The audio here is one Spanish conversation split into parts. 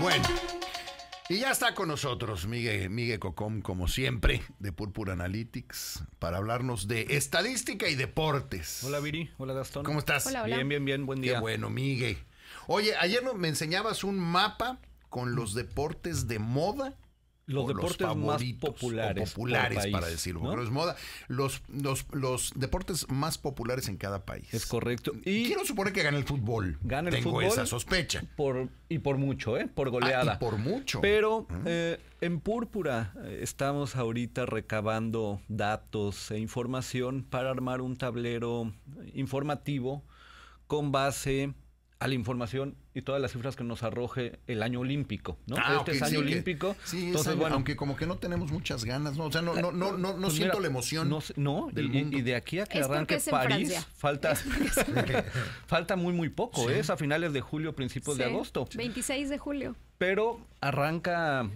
Bueno, y ya está con nosotros Miguel, Miguel Cocom, como siempre, de Púrpura Analytics, para hablarnos de estadística y deportes. Hola Viri, hola Gastón. ¿Cómo estás? Bien, bien, bien, buen día. Qué bueno, Miguel. Oye, ayer me enseñabas un mapa con los deportes de moda los deportes más populares, populares para decirlo, es moda. Los, los, los, deportes más populares en cada país. Es correcto. Y quiero suponer que gane el fútbol. Gana el Tengo esa sospecha. Por, y por mucho, ¿eh? Por ah, goleada. por mucho. Pero eh, en Púrpura eh, estamos ahorita recabando datos e información para armar un tablero informativo con base la información y todas las cifras que nos arroje el año olímpico, ¿no? Ah, este es año olímpico. entonces, bueno, aunque como que no tenemos muchas ganas, ¿no? O sea, no, no, no, pues siento la emoción. No, y, de aquí a que arranque París, falta, muy, muy poco, ¿eh? Es a finales de julio, principios de agosto. 26 de julio. Pero arranca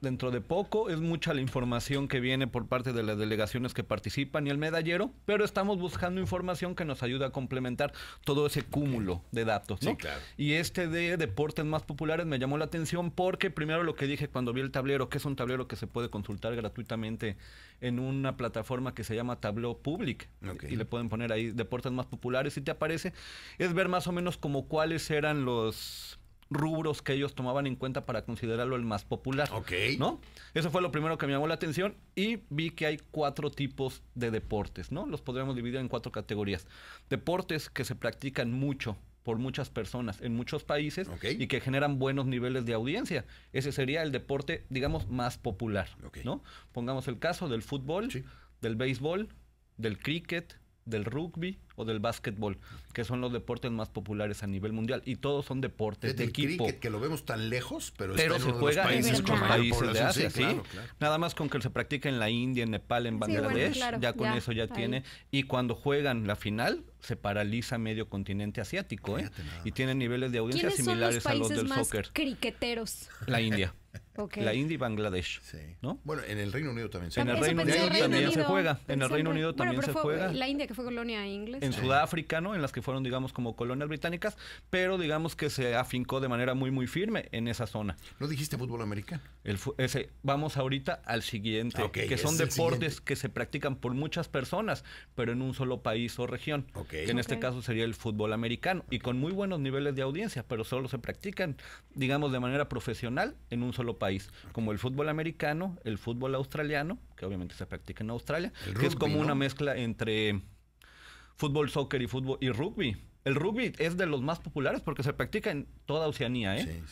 dentro de poco. Es mucha la información que viene por parte de las delegaciones que participan y el medallero, pero estamos buscando información que nos ayude a complementar todo ese cúmulo de datos. ¿no? claro. Y este de deportes más populares me llamó la atención porque primero lo que dije cuando vi el tablero, que es un tablero que se puede consultar gratuitamente en una plataforma que se llama Tableau Public y le pueden poner ahí deportes más populares y te aparece, es ver más o menos como cuáles eran los rubros que ellos tomaban en cuenta para considerarlo el más popular. ¿No? Eso fue lo primero que me llamó la atención y vi que hay cuatro tipos de deportes, ¿no? Los podríamos dividir en cuatro categorías. Deportes que se practican mucho, por muchas personas en muchos países y que generan buenos niveles de audiencia. Ese sería el deporte, digamos, más popular. ¿no? Pongamos el caso del fútbol, del béisbol, del cricket, del rugby, del básquetbol, que son los deportes más populares a nivel mundial. Y todos son deportes de equipo. Cricket, que lo vemos tan lejos, pero, pero se juega en países de Asia, ¿sí? Nada más con que se practica en la India, en Nepal, en Bangladesh, ya con eso ya tiene. Y cuando juegan la final, se paraliza medio continente asiático, ¿eh? Y tienen niveles de audiencia similares a los a los del más soccer. Criqueteros. La India. Okay. La India y Bangladesh. ¿no? Bueno, en el Reino Unido también se juega. En el Reino Unido también se juega. En el Reino Unido también se juega. La India que fue colonia inglesa en Sudáfrica, ¿no? En las que fueron, digamos, como colonias británicas, pero digamos que se afincó de manera muy, muy firme en esa zona. ¿No dijiste fútbol americano? El vamos ahorita al siguiente, que son deportes que se practican por muchas personas, pero en un solo país o región, en este caso sería el fútbol americano, y con muy buenos niveles de audiencia, pero solo se practican, digamos, de manera profesional en un solo país, como el fútbol americano, el fútbol australiano, que obviamente se practica en Australia, que es como una mezcla entre fútbol, soccer y fútbol y rugby. El rugby es de los más populares porque se practica en toda Oceanía, ¿eh?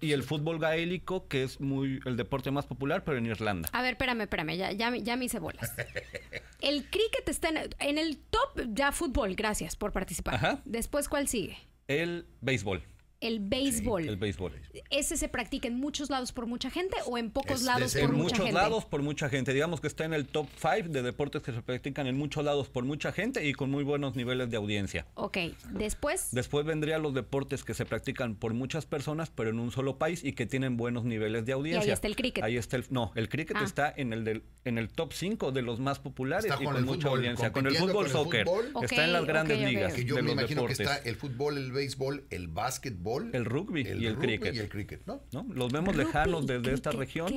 y, el fútbol gaélico, que es muy el deporte más popular, pero en Irlanda. A ver, espérame, espérame, ya, ya, me hice bolas. el cricket está en, el top, ya fútbol, gracias por participar. Después, ¿cuál sigue? El béisbol el béisbol. el béisbol. ¿Ese se practica en muchos lados por mucha gente o en pocos lados por mucha gente? En muchos lados por mucha gente. Digamos que está en el top 5 de deportes que se practican en muchos lados por mucha gente y con muy buenos niveles de audiencia. Ok, después. Después vendrían los deportes que se practican por muchas personas, pero en un solo país y que tienen buenos niveles de audiencia. Y ahí está el cricket. Ahí está el. No, el cricket ah. está en el, del, en el top 5 de los más populares y con, mucha audiencia. Con el fútbol soccer. está en las grandes ligas. Que yo me imagino que está el fútbol, el béisbol, el básquetbol el rugby, y, el cricket. Los vemos lejanos desde esta región,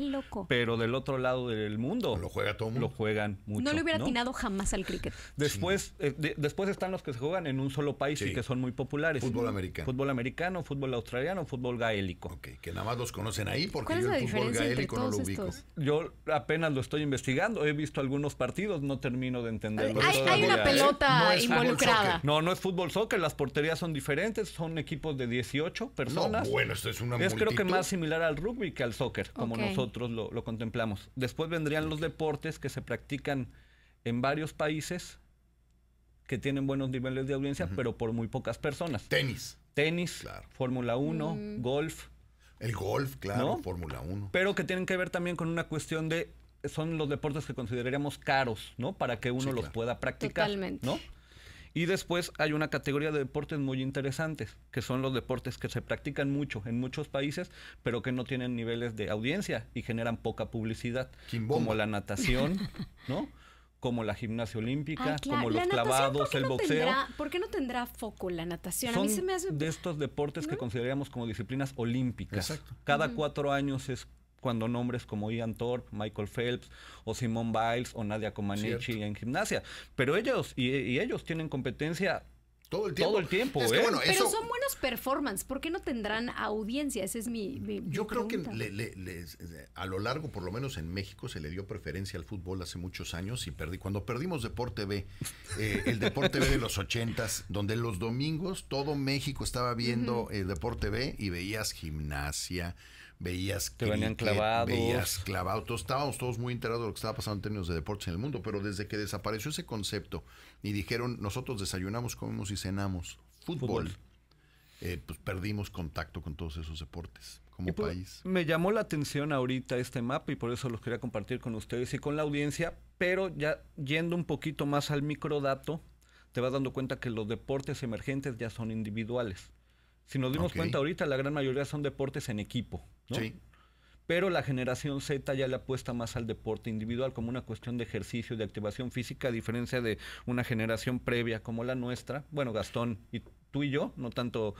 pero del otro lado del mundo. Lo juega todo mundo. Lo juegan mucho. No le hubiera atinado jamás al cricket. Después, eh, después están los que se juegan en un solo país y que son muy populares. Fútbol americano. Fútbol australiano, fútbol gaélico. que nada más los conocen ahí porque yo el fútbol gaélico no lo ubico. Yo apenas lo estoy investigando, he visto algunos partidos, no termino de entenderlo. Hay, una pelota involucrada. No, no es fútbol soccer, las porterías son diferentes, son equipos de 18 personas. bueno, esto es una Es creo que más similar al rugby que al soccer, como nosotros lo, contemplamos. Después vendrían los deportes que se practican en varios países que tienen buenos niveles de audiencia, pero por muy pocas personas. Tenis. Tenis, Fórmula 1, mm. golf. El golf, claro, Fórmula 1. Pero que tienen que ver también con una cuestión de son los deportes que consideraríamos caros, ¿no? Para que uno los pueda practicar, Totalmente. ¿no? Y después hay una categoría de deportes muy interesantes, que son los deportes que se practican mucho en muchos países, pero que no tienen niveles de audiencia y generan poca publicidad, como la natación, ¿no? como la gimnasia olímpica, ah, como los clavados, el boxeo. ¿Por qué no tendrá foco la natación? A mí se me hace... de estos deportes que consideramos como disciplinas olímpicas. Cada cuatro años es cuando nombres como Ian Thorpe, Michael Phelps o Simone Biles o Nadia Comaneci en gimnasia. Pero ellos y, ellos tienen competencia todo el tiempo. ¿eh? Pero son buenos performance. ¿Por qué no tendrán audiencia? ese es mi. Yo creo que eh, a lo largo, por lo menos en México, se le dio preferencia al fútbol hace muchos años y perdí. Cuando perdimos Deporte B, eh, el Deporte B de los ochentas, donde los domingos todo México estaba viendo el Deporte B y veías gimnasia, veías que venían clavados. Veías clavados. estábamos todos muy enterados de lo que estaba pasando en términos de deportes en el mundo, pero desde que desapareció ese concepto y dijeron nosotros desayunamos, comemos y cenamos fútbol, eh, pues perdimos contacto con todos esos deportes como pues, país. Me llamó la atención ahorita este mapa y por eso los quería compartir con ustedes y con la audiencia, pero ya yendo un poquito más al microdato, te vas dando cuenta que los deportes emergentes ya son individuales. Si nos dimos cuenta ahorita, la gran mayoría son deportes en equipo, ¿no? Sí. Pero la generación Z ya le apuesta más al deporte individual como una cuestión de ejercicio, de activación física, a diferencia de una generación previa como la nuestra. Bueno, Gastón y tú y yo, no tanto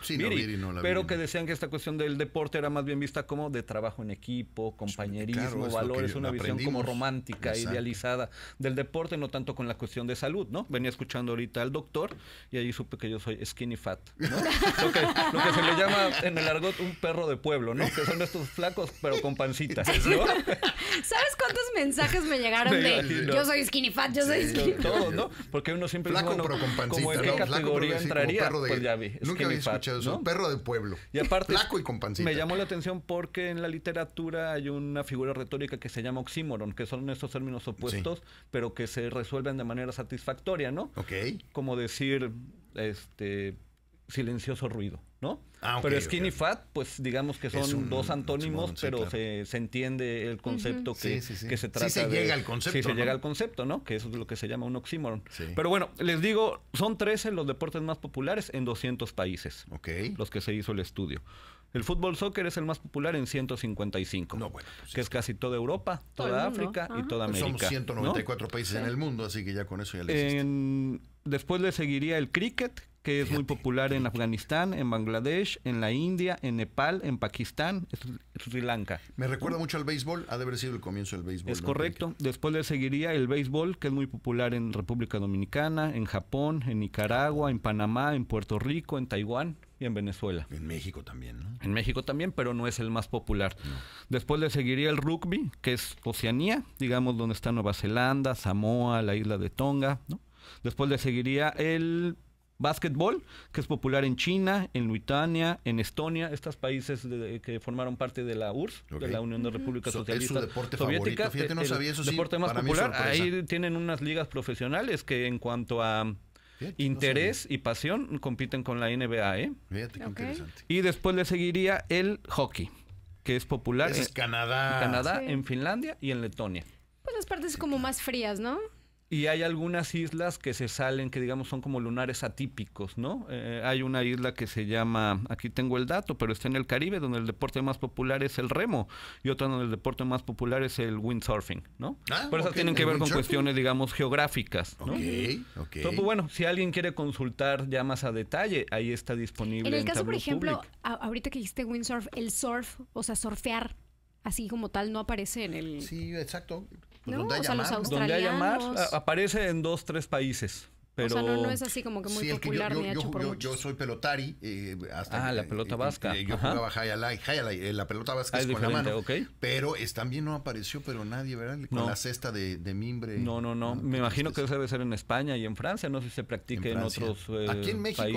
pero que decían que esta cuestión del deporte era más bien vista como de trabajo en equipo, compañerismo, valores, una visión como romántica, idealizada del deporte, no tanto con la cuestión de salud, ¿no? Venía escuchando ahorita al doctor y ahí supe que yo soy skinny fat, ¿no? lo, que, se le llama en el argot un perro de pueblo, ¿no? Que son estos flacos pero con pancitas, ¿no? ¿Sabes cuántos mensajes me llegaron de yo soy skinny fat, yo soy skinny fat? ¿no? Porque uno siempre Flaco, en qué categoría entraría ya vi. Nunca había escuchado Un perro de pueblo. Y y Me llamó la atención porque en la literatura hay una figura retórica que se llama oxímoron, que son estos términos opuestos, pero que se resuelven de manera satisfactoria, ¿no? Ok. Como decir, este, silencioso ruido. Ah, pero skinny fat, pues digamos que son dos antónimos, pero se, entiende el concepto que, sí, se trata se llega al concepto. Sí, se llega al concepto, ¿no? Que eso es lo que se llama un oxímoron. Pero bueno, les digo, son 13 los deportes más populares en 200 países. Ok. Los que se hizo el estudio. El fútbol soccer es el más popular en 155. No, bueno, pues que es casi toda Europa, toda África y toda pues América. Somos 194 países en el mundo, así que ya con eso ya le en, Después le seguiría el cricket, que es muy popular en Afganistán, en Bangladesh, en la India, en Nepal, en Pakistán, Sri Lanka. Me recuerda mucho al béisbol, ha de haber sido el comienzo del béisbol. Es correcto. Después le seguiría el béisbol, que es muy popular en República Dominicana, en Japón, en Nicaragua, en Panamá, en Puerto Rico, en Taiwán y en Venezuela. En México también, ¿no? En México también, pero no es el más popular. Después le seguiría el rugby, que es Oceanía, digamos donde está Nueva Zelanda, Samoa, la isla de Tonga, Después le seguiría el básquetbol, que es popular en China, en Lituania, en Estonia, estos países que formaron parte de la URSS, de la Unión de Repúblicas Socialistas es Fíjate, no sabía eso deporte más popular. Ahí tienen unas ligas profesionales que en cuanto a interés y pasión compiten con la NBA, ¿eh? Fíjate qué interesante. Y después le seguiría el hockey, que es popular en Canadá, en Finlandia y en Letonia. Pues las partes como más frías, ¿no? y hay algunas islas que se salen, que digamos son como lunares atípicos, ¿no? Eh, hay una isla que se llama, aquí tengo el dato, pero está en el Caribe, donde el deporte más popular es el remo, y otra donde el deporte más popular es el windsurfing, ¿no? Ah, por eso tienen que ver con cuestiones, digamos, geográficas, ¿no? Ok, ok. Pues, bueno, si alguien quiere consultar ya más a detalle, ahí está disponible. En el caso, por ejemplo, ahorita que dijiste windsurf, el surf, o sea, surfear, así como tal, no aparece en el... Sí, exacto. ¿no? o sea, Aparece en dos, tres países. O sea, no, es así como que muy popular yo, soy pelotari. Eh, hasta ah, la eh, pelota vasca. yo jugaba y eh, la pelota vasca ah, es, con la mano. Pero también no apareció, pero nadie, ¿verdad? Con la cesta de, mimbre. No, no, no. Ah, Me imagino que eso debe ser en España y en Francia. No sé si se practica en, otros Aquí en México,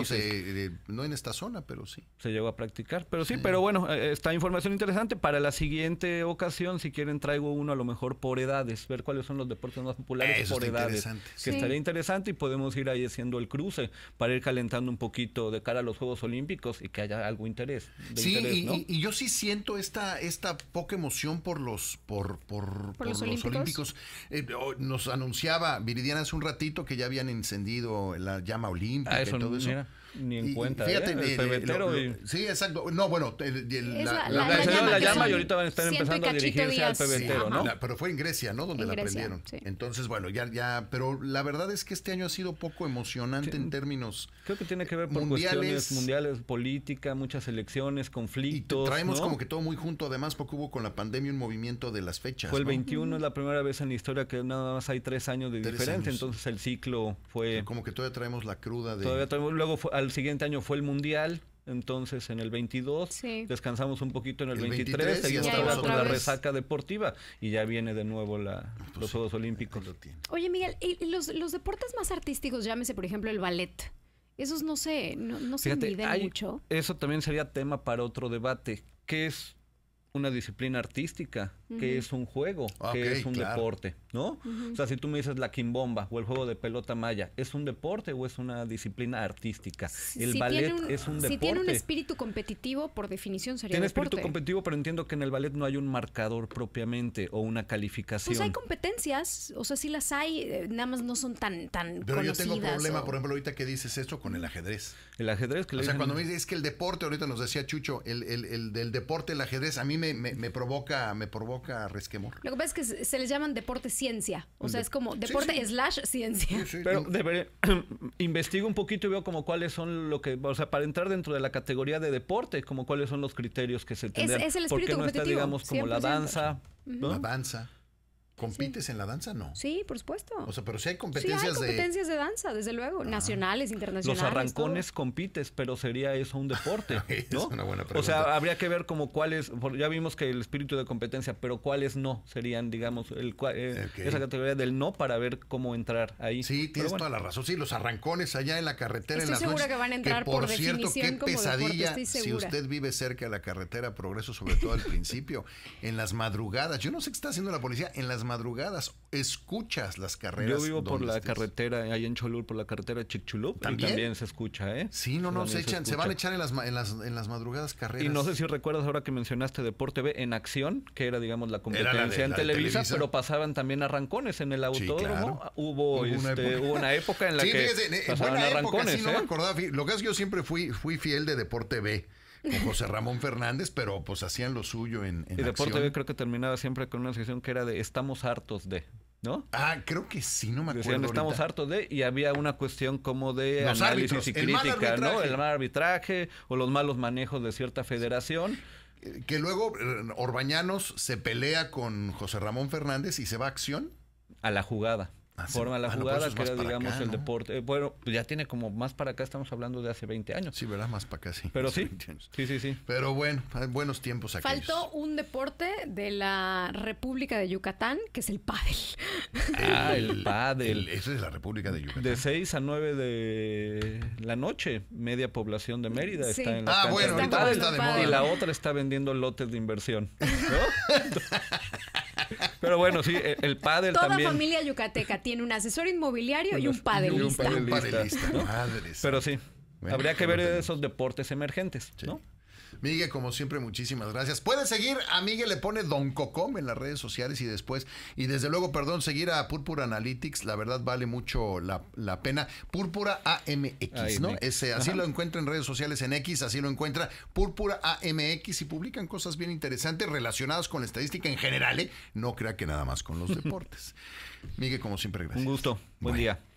no en esta zona, pero sí. Se llegó a practicar. Pero sí, pero bueno, esta información interesante. Para la siguiente ocasión, si quieren, traigo uno a lo mejor por edades. Ver cuáles son los deportes más populares por edades. Que estaría interesante y podemos ir ahí haciendo el cruce para ir calentando un poquito de cara a los Juegos Olímpicos y que haya algo interés. sí, y, yo sí siento esta, esta poca emoción por los, por, por, los, Olímpicos. Eh, nos anunciaba Viridiana hace un ratito que ya habían encendido la llama olímpica ah, y todo eso ni en cuenta. ¿eh? el, Sí, exacto. No, bueno, la, la, llama, y ahorita van a estar empezando a dirigirse al pebetero, ¿no? pero fue en Grecia, ¿no? Donde la aprendieron. Entonces, bueno, ya, ya, pero la verdad es que este año ha sido poco emocionante en términos. Creo que tiene que ver con mundiales, cuestiones mundiales, política, muchas elecciones, conflictos. Y traemos como que todo muy junto, además, porque hubo con la pandemia un movimiento de las fechas. Fue el 21, es la primera vez en la historia que nada más hay tres años de diferente. diferencia, entonces el ciclo fue. Como que todavía traemos la cruda de. Todavía traemos, luego fue, al el siguiente año fue el Mundial, entonces en el 22, descansamos un poquito en el, 23, seguimos con la resaca deportiva y ya viene de nuevo la, ah, pues los Juegos Olímpicos. Oye Miguel, ¿y los, los, deportes más artísticos, llámese por ejemplo el ballet, esos no se, no, no miden mucho? Eso también sería tema para otro debate. ¿Qué es una disciplina artística? que es un juego, que ah, es un deporte, ¿no? O sea, si tú me dices la quimbomba o el juego de pelota maya, ¿es un deporte o es una disciplina artística? El ballet es un deporte. Si tiene un espíritu competitivo, por definición sería Tiene deporte. espíritu competitivo, pero entiendo que en el ballet no hay un marcador propiamente o una calificación. Pues hay competencias, o sea, sí las hay, eh, nada más no son tan, tan Pero yo tengo un problema, por ejemplo, ahorita que dices esto con el ajedrez. El ajedrez O sea, cuando me dices que el deporte, ahorita nos decía Chucho, el, del deporte, el ajedrez, a mí me provoca, me provoca provoca resquemor. Lo que pasa es que se les llaman deporte ciencia. O sea, es como deporte slash ciencia. Pero investigo un poquito y veo como cuáles son lo que, o sea, para entrar dentro de la categoría de deporte, como cuáles son los criterios que se tendrían. Es, el espíritu no competitivo, está, digamos, como la danza? La danza. ¿Compites en la danza? No. Sí, por supuesto. O sea, pero si hay competencias de... Sí hay competencias de, danza, desde luego, nacionales, internacionales. Los arrancones compites, pero sería eso un deporte, ¿no? una buena pregunta. O sea, habría que ver como cuáles, ya vimos que el espíritu de competencia, pero cuáles no serían, digamos, el, eh, esa categoría del no para ver cómo entrar ahí. Sí, tienes toda la razón. Sí, los arrancones allá en la carretera en las segura que van a entrar por, por cierto, qué pesadilla si usted vive cerca de la carretera Progreso, sobre todo al principio, en las madrugadas. Yo no sé qué está haciendo la policía en las madrugadas, escuchas las carreras. Yo vivo por la carretera, ahí en Cholul, por la carretera Chichulú ¿También? Y también se escucha, ¿eh? Sí, no, no, se, echan, se, van a echar en las, en, las, en las madrugadas carreras. Y no sé si recuerdas ahora que mencionaste Deporte B en acción, que era, digamos, la competencia en Televisa, pero pasaban también arrancones en el autódromo. Este, hubo, una época en la que pasaban buena arrancones. Época, sí, no me ¿eh? acordaba, lo que es yo siempre fui, fui fiel de Deporte B. José Ramón Fernández, pero pues hacían lo suyo en, el y Deporte creo que terminaba siempre con una sesión que era de estamos hartos de. ¿No? Ah, creo que sí, no me acuerdo. estamos hartos de, y había una cuestión como de análisis y crítica, ¿no? El mal arbitraje o los malos manejos de cierta federación. Eh, que luego eh, Orbañanos se pelea con José Ramón Fernández y se va a acción. A la jugada. Ah, forma la ah, jugada, que era, digamos, el deporte. Eh, bueno, pues ya tiene como más para acá, estamos hablando de hace 20 años. Sí, ¿verdad? Más para acá, sí. Pero sí. Sí, sí, Pero bueno, hay buenos tiempos aquí. Faltó un deporte de la República de Yucatán, que es el pádel. Ah, el pádel. Esa es la República de Yucatán. De 6 a 9 de la noche, media población de Mérida está en la Ah, bueno, está de moda. Y la otra está vendiendo lotes de inversión. Pero bueno, sí, el pádel Toda familia yucateca tiene un asesor inmobiliario y un padelista. un padelista. Pero sí, habría que ver esos deportes emergentes, ¿no? Miguel, como siempre, muchísimas gracias. Puede seguir a Miguel, le pone Don Cocom en las redes sociales y después, y desde luego, perdón, seguir a Púrpura Analytics, la verdad vale mucho la, pena. Púrpura AMX, ¿no? Ese, así lo encuentra en redes sociales en X, así lo encuentra Púrpura AMX y publican cosas bien interesantes relacionadas con la estadística en general, ¿eh? No crea que nada más con los deportes. Miguel, como siempre, gracias. Un gusto. Buen día.